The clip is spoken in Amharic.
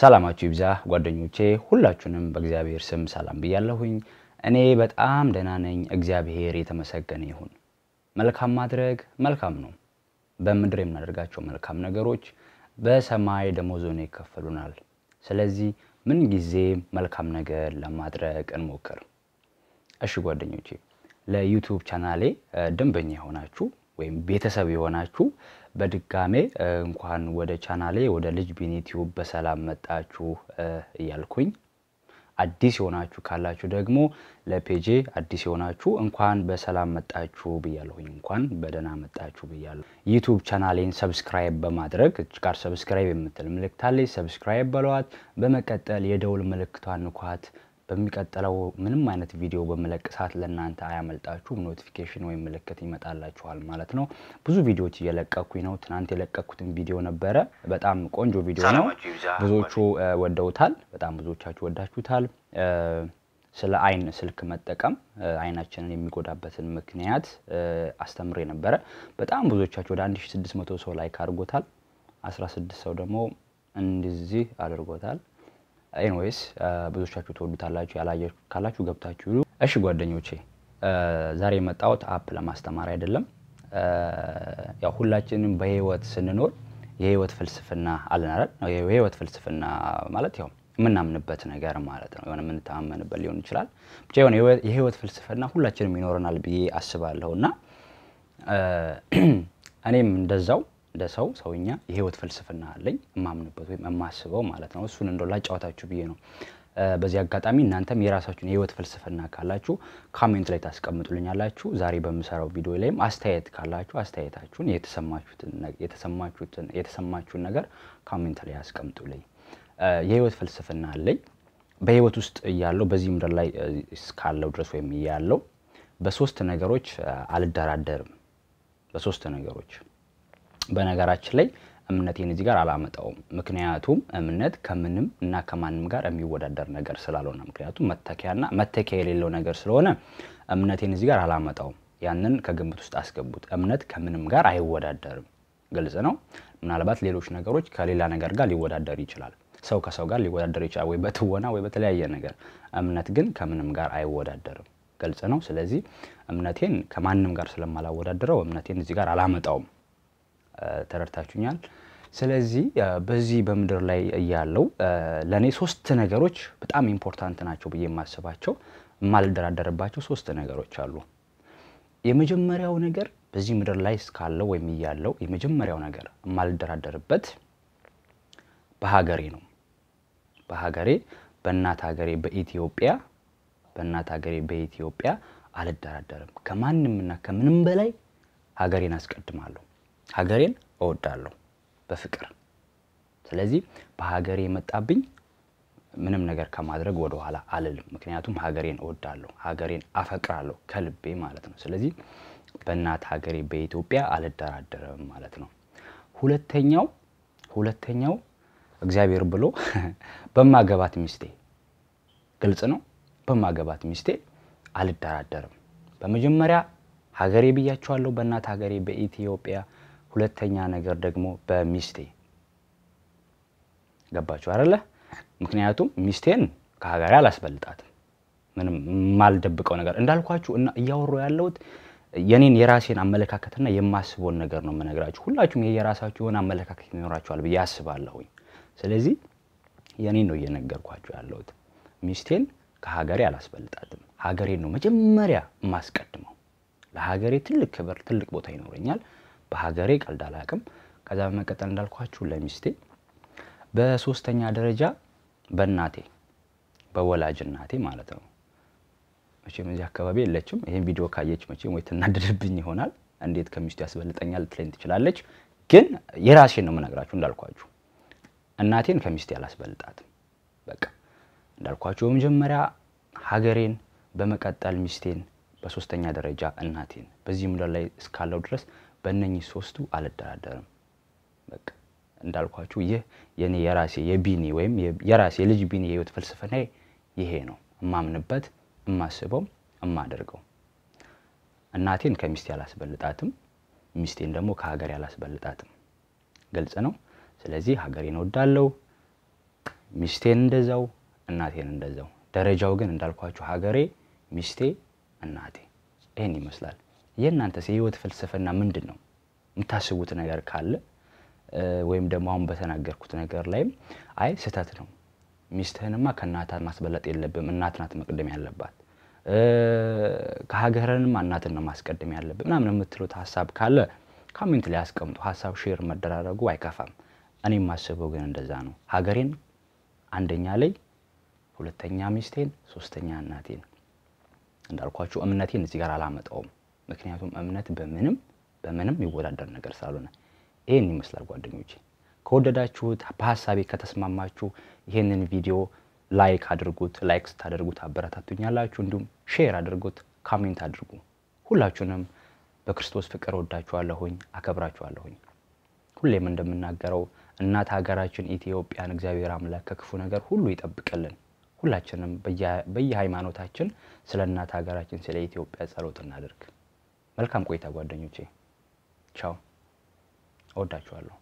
ሰላማችሁ ይብዛ ጓደኞቼ፣ ሁላችሁንም በእግዚአብሔር ስም ሰላም ብያለሁኝ። እኔ በጣም ደህና ነኝ፣ እግዚአብሔር የተመሰገነ ይሁን። መልካም ማድረግ መልካም ነው። በምድር የምናደርጋቸው መልካም ነገሮች በሰማይ ደሞዞን ይከፈሉናል። ስለዚህ ምን ጊዜ መልካም ነገር ለማድረግ እንሞክር። እሺ ጓደኞቼ፣ ለዩቱብ ቻናሌ ደንበኛ የሆናችሁ ወይም ቤተሰብ የሆናችሁ በድጋሜ እንኳን ወደ ቻናሌ ወደ ልጅ ቢኒ በሰላም መጣችሁ እያልኩኝ አዲስ የሆናችሁ ካላችሁ ደግሞ ለፔጄ አዲስ የሆናችሁ እንኳን በሰላም መጣችሁ ብያለሁኝ። እንኳን በደህና መጣችሁ ብያለሁ። ዩቱብ ቻናሌን ሰብስክራይብ በማድረግ ጋር ሰብስክራይብ የምትል ምልክት አለች። ሰብስክራይብ በለዋት። በመቀጠል የደውል ምልክቷን ንኳት። በሚቀጥለው ምንም አይነት ቪዲዮ በመለቅ ሰዓት ለእናንተ አያመልጣችሁም፣ ኖቲፊኬሽን ወይም ምልክት ይመጣላችኋል ማለት ነው። ብዙ ቪዲዮዎች እየለቀኩኝ ነው። ትናንት የለቀኩትን ቪዲዮ ነበረ። በጣም ቆንጆ ቪዲዮ ነው። ብዙዎቹ ወደውታል። በጣም ብዙዎቻችሁ ወዳችሁታል። ስለ አይን ስልክ መጠቀም አይናችንን የሚጎዳበትን ምክንያት አስተምሬ ነበረ። በጣም ብዙዎቻችሁ ወደ 1600 ሰው ላይክ አድርጎታል። 16 ሰው ደግሞ እንደዚህ አድርጎታል። ኤንዌይስ uh, ብዙዎቻችሁ ትወዱታላችሁ። ያላያችሁ ካላችሁ ገብታችሁ እሺ ጓደኞቼ uh, ዛሬ የመጣሁት አፕ ለማስተማር አይደለም። uh, ያው ሁላችንም በህይወት ስንኖር የህይወት ፍልስፍና አለን አይደል? የህይወት ፍልስፍና ማለት ያው የምናምንበት ነገር ማለት ነው። የሆነ የምንተማመንበት ሊሆን ይችላል። ብቻ የሆነ የህይወት ፍልስፍና ሁላችንም ይኖረናል ብዬ አስባለሁ እና እኔም እንደዛው እንደ ሰው ሰውኛ የህይወት ፍልስፍና አለኝ የማምንበት ወይም የማስበው ማለት ነው። እሱን እንደው ላጫወታችሁ ብዬ ነው። በዚህ አጋጣሚ እናንተም የራሳችሁን የህይወት ፍልስፍና ካላችሁ ካሜንት ላይ ታስቀምጡልኛላችሁ። ዛሬ በምሰራው ቪዲዮ ላይም አስተያየት ካላችሁ አስተያየታችሁን፣ የተሰማችሁን ነገር ካሜንት ላይ አስቀምጡልኝ። የህይወት ፍልስፍና አለኝ። በህይወት ውስጥ እያለው በዚህ ምድር ላይ እስካለው ድረስ ወይም እያለው በሶስት ነገሮች አልደራደርም። በሶስት ነገሮች በነገራችን ላይ እምነቴን እዚህ ጋር አላመጣውም። ምክንያቱም እምነት ከምንም እና ከማንም ጋር የሚወዳደር ነገር ስላልሆነ፣ ምክንያቱም መተኪያና መተኪያ የሌለው ነገር ስለሆነ እምነቴን እዚህ ጋር አላመጣውም። ያንን ከግምት ውስጥ አስገቡት። እምነት ከምንም ጋር አይወዳደርም። ግልጽ ነው። ምናልባት ሌሎች ነገሮች ከሌላ ነገር ጋር ሊወዳደር ይችላል። ሰው ከሰው ጋር ሊወዳደር ይችላል፣ ወይ በትወና ወይ በተለያየ ነገር። እምነት ግን ከምንም ጋር አይወዳደርም። ግልጽ ነው። ስለዚህ እምነቴን ከማንም ጋር ስለማላወዳደረው እምነቴን እዚህ ጋር አላመጣውም። ተረድታችሁኛል። ስለዚህ በዚህ በምድር ላይ እያለው ለእኔ ሶስት ነገሮች በጣም ኢምፖርታንት ናቸው ብዬ የማስባቸው የማልደራደርባቸው ሶስት ነገሮች አሉ። የመጀመሪያው ነገር በዚህ ምድር ላይ እስካለው ወይም እያለው የመጀመሪያው ነገር የማልደራደርበት በሀገሬ ነው። በሀገሬ በእናት ሀገሬ በኢትዮጵያ በእናት ሀገሬ በኢትዮጵያ አልደራደርም። ከማንምና ከምንም በላይ ሀገሬን አስቀድማለሁ። ሀገሬን እወዳለሁ በፍቅር። ስለዚህ በሀገሬ የመጣብኝ ምንም ነገር ከማድረግ ወደ ኋላ አልልም። ምክንያቱም ሀገሬን እወዳለሁ፣ ሀገሬን አፈቅራለሁ ከልቤ ማለት ነው። ስለዚህ በእናት ሀገሬ በኢትዮጵያ አልደራደርም ማለት ነው። ሁለተኛው ሁለተኛው እግዚአብሔር ብሎ በማገባት ሚስቴ፣ ግልጽ ነው። በማገባት ሚስቴ አልደራደርም። በመጀመሪያ ሀገሬ ብያቸዋለሁ በእናት ሀገሬ በኢትዮጵያ ሁለተኛ ነገር ደግሞ በሚስቴ ገባችሁ አይደለ? ምክንያቱም ሚስቴን ከሀገሬ አላስበልጣትም። ምንም የማልደብቀው ነገር እንዳልኳችሁ እና እያወራሁ ያለሁት የኔን የራሴን አመለካከትና የማስበውን ነገር ነው የምነግራችሁ። ሁላችሁም የየራሳችሁ የሆነ አመለካከት ይኖራችኋል ብዬ አስባለሁኝ። ስለዚህ የኔን ነው እየነገርኳችሁ ያለሁት። ሚስቴን ከሀገሬ አላስበልጣትም። ሀገሬን ነው መጀመሪያ የማስቀድመው። ለሀገሬ ትልቅ ክብር፣ ትልቅ ቦታ ይኖረኛል። በሀገሬ ቀልድ አላቅም። ከዛ በመቀጠል እንዳልኳችሁ ለሚስቴ፣ በሶስተኛ ደረጃ በእናቴ በወላጅ እናቴ ማለት ነው። መቼም እዚህ አካባቢ የለችም። ይህን ቪዲዮ ካየች መቼም ወይ ትናደድብኝ ይሆናል። እንዴት ከሚስቱ ያስበልጠኛል ልትለኝ ትችላለች። ግን የራሴን ነው የምነግራችሁ። እንዳልኳችሁ እናቴን ከሚስቴ አላስበልጣትም። በቃ እንዳልኳችሁ በመጀመሪያ ሀገሬን፣ በመቀጠል ሚስቴን፣ በሶስተኛ ደረጃ እናቴን በዚህ ምድር ላይ እስካለው ድረስ በእነኚህ ሶስቱ አልደራደርም። በቃ እንዳልኳችሁ ይህ የኔ የራሴ የቢኒ ወይም የራሴ የልጅ ቢኒ የህይወት ፍልስፍና ይሄ ነው። እማምንበት፣ እማስበው፣ እማደርገው። እናቴን ከሚስቴ አላስበልጣትም፣ ሚስቴን ደግሞ ከሀገሬ አላስበልጣትም። ግልጽ ነው። ስለዚህ ሀገሬን ወዳለው ሚስቴን እንደዛው፣ እናቴን እንደዛው። ደረጃው ግን እንዳልኳችሁ ሀገሬ፣ ሚስቴ፣ እናቴ ይህን ይመስላል። የእናንተስ የህይወት ፍልስፍና ምንድን ነው? የምታስቡት ነገር ካለ ወይም ደግሞ አሁን በተናገርኩት ነገር ላይም አይ ስህተት ነው፣ ሚስትህንማ ከእናት ማስበለጥ የለብም እናት ናት መቅደም ያለባት፣ ከሀገርንማ እናትን ነው ማስቀደም ያለብን ምናምን የምትሉት ሀሳብ ካለ ካሜንት ላይ አስቀምጡ። ሀሳብ ሼር መደራረጉ አይከፋም። እኔ የማስበው ግን እንደዛ ነው። ሀገሬን አንደኛ ላይ፣ ሁለተኛ ሚስቴን፣ ሶስተኛ እናቴን። እንዳልኳችሁ እምነቴን እዚህ ጋር አላመጣውም። ምክንያቱም እምነት በምንም በምንም የሚወዳደር ነገር ሳልሆነ ይህን ይመስላል ጓደኞች። ከወደዳችሁት በሀሳቤ ከተስማማችሁ ይህንን ቪዲዮ ላይክ አድርጉት። ላይክ ስታደርጉት አበረታቱኛላችሁ። እንዲሁም ሼር አድርጉት፣ ካሜንት አድርጉ። ሁላችሁንም በክርስቶስ ፍቅር ወዳችኋለሁኝ፣ አከብራችኋለሁኝ። ሁሌም እንደምናገረው እናት ሀገራችን ኢትዮጵያን እግዚአብሔር አምላክ ከክፉ ነገር ሁሉ ይጠብቅልን። ሁላችንም በየሃይማኖታችን ስለ እናት ሀገራችን ስለ ኢትዮጵያ ጸሎት እናድርግ። መልካም ቆይታ ጓደኞቼ። ቻው። እወዳችኋለሁ።